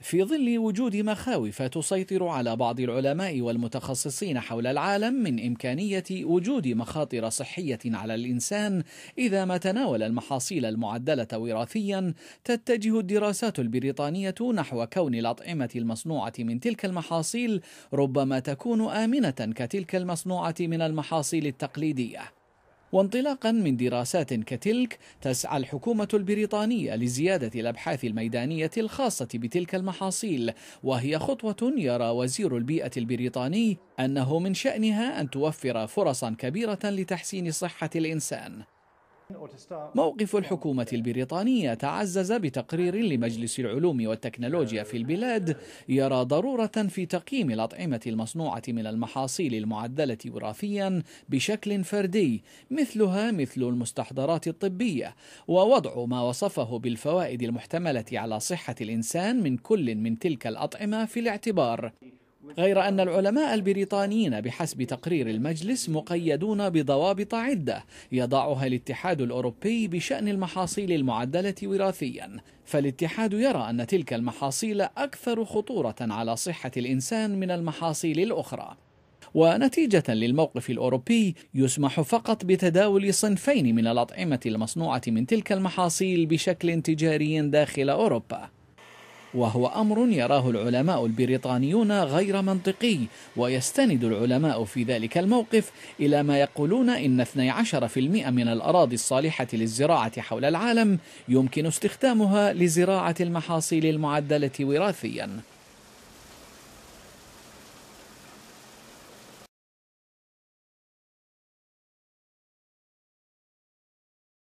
في ظل وجود مخاوف تسيطر على بعض العلماء والمتخصصين حول العالم من إمكانية وجود مخاطر صحية على الإنسان إذا ما تناول المحاصيل المعدلة وراثيا تتجه الدراسات البريطانية نحو كون الأطعمة المصنوعة من تلك المحاصيل ربما تكون آمنة كتلك المصنوعة من المحاصيل التقليدية وانطلاقا من دراسات كتلك تسعى الحكومة البريطانية لزيادة الأبحاث الميدانية الخاصة بتلك المحاصيل وهي خطوة يرى وزير البيئة البريطاني أنه من شأنها أن توفر فرصا كبيرة لتحسين صحة الإنسان موقف الحكومة البريطانية تعزز بتقرير لمجلس العلوم والتكنولوجيا في البلاد يرى ضرورة في تقييم الأطعمة المصنوعة من المحاصيل المعدلة وراثيا بشكل فردي مثلها مثل المستحضرات الطبية ووضع ما وصفه بالفوائد المحتملة على صحة الإنسان من كل من تلك الأطعمة في الاعتبار غير أن العلماء البريطانيين بحسب تقرير المجلس مقيدون بضوابط عدة يضعها الاتحاد الأوروبي بشأن المحاصيل المعدلة وراثيا فالاتحاد يرى أن تلك المحاصيل أكثر خطورة على صحة الإنسان من المحاصيل الأخرى ونتيجة للموقف الأوروبي يسمح فقط بتداول صنفين من الأطعمة المصنوعة من تلك المحاصيل بشكل تجاري داخل أوروبا وهو أمر يراه العلماء البريطانيون غير منطقي ويستند العلماء في ذلك الموقف إلى ما يقولون إن 12% من الأراضي الصالحة للزراعة حول العالم يمكن استخدامها لزراعة المحاصيل المعدلة وراثياً